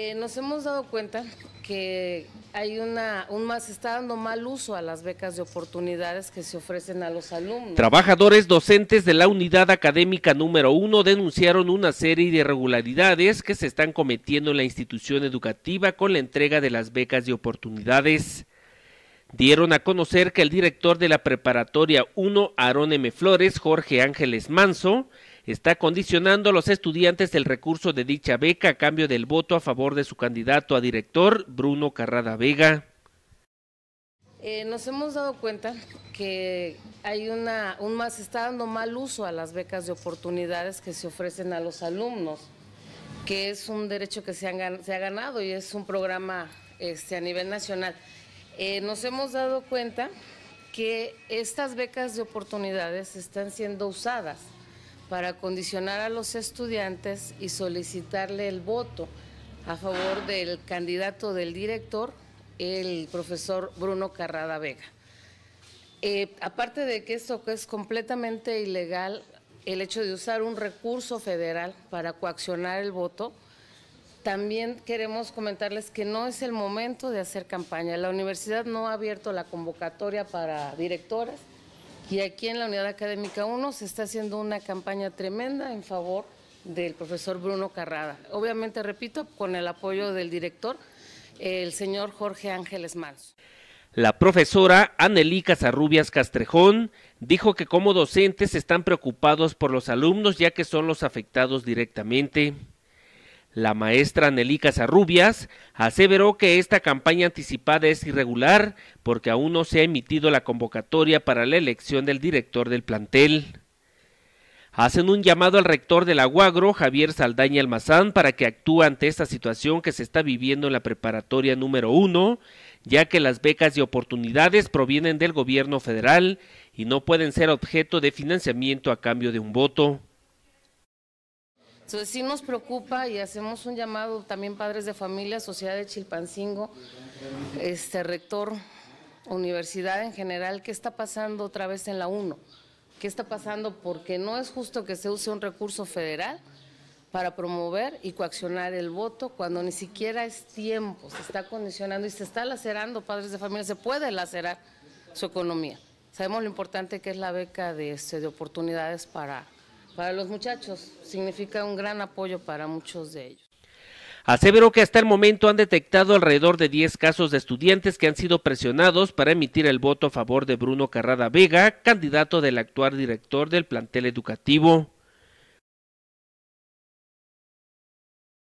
Eh, nos hemos dado cuenta que hay una, un más, se está dando mal uso a las becas de oportunidades que se ofrecen a los alumnos. Trabajadores docentes de la unidad académica número uno denunciaron una serie de irregularidades que se están cometiendo en la institución educativa con la entrega de las becas de oportunidades. Dieron a conocer que el director de la preparatoria 1, Aarón M. Flores, Jorge Ángeles Manso, está condicionando a los estudiantes el recurso de dicha beca a cambio del voto a favor de su candidato a director, Bruno Carrada Vega. Eh, nos hemos dado cuenta que hay una, un más, está dando mal uso a las becas de oportunidades que se ofrecen a los alumnos, que es un derecho que se, ha ganado y es un programa este, a nivel nacional. Eh, nos hemos dado cuenta que estas becas de oportunidades están siendo usadas para condicionar a los estudiantes y solicitarle el voto a favor del candidato del director, el profesor Bruno Carrada Vega. Eh, aparte de que esto es completamente ilegal, el hecho de usar un recurso federal para coaccionar el voto, también queremos comentarles que no es el momento de hacer campaña. La universidad no ha abierto la convocatoria para directoras, y aquí en la Unidad Académica 1 se está haciendo una campaña tremenda en favor del profesor Bruno Carrada. Obviamente, repito, con el apoyo del director, el señor Jorge Ángeles Manso. La profesora Anelica Casarrubias Castrejón dijo que como docentes están preocupados por los alumnos ya que son los afectados directamente. La maestra Nelica Sarrubias aseveró que esta campaña anticipada es irregular porque aún no se ha emitido la convocatoria para la elección del director del plantel. Hacen un llamado al rector del Aguagro, Javier Saldaña Almazán, para que actúe ante esta situación que se está viviendo en la preparatoria número uno, ya que las becas y oportunidades provienen del gobierno federal y no pueden ser objeto de financiamiento a cambio de un voto. Entonces sí nos preocupa y hacemos un llamado también padres de familia, sociedad de Chilpancingo, este rector, universidad en general, ¿qué está pasando otra vez en la UNO? ¿Qué está pasando? Porque no es justo que se use un recurso federal para promover y coaccionar el voto cuando ni siquiera es tiempo, se está condicionando y se está lacerando, padres de familia, se puede lacerar su economía. Sabemos lo importante que es la beca de, este, de oportunidades para para los muchachos. Significa un gran apoyo para muchos de ellos. Aseveró que hasta el momento han detectado alrededor de 10 casos de estudiantes que han sido presionados para emitir el voto a favor de Bruno Carrada Vega, candidato del actual director del plantel educativo.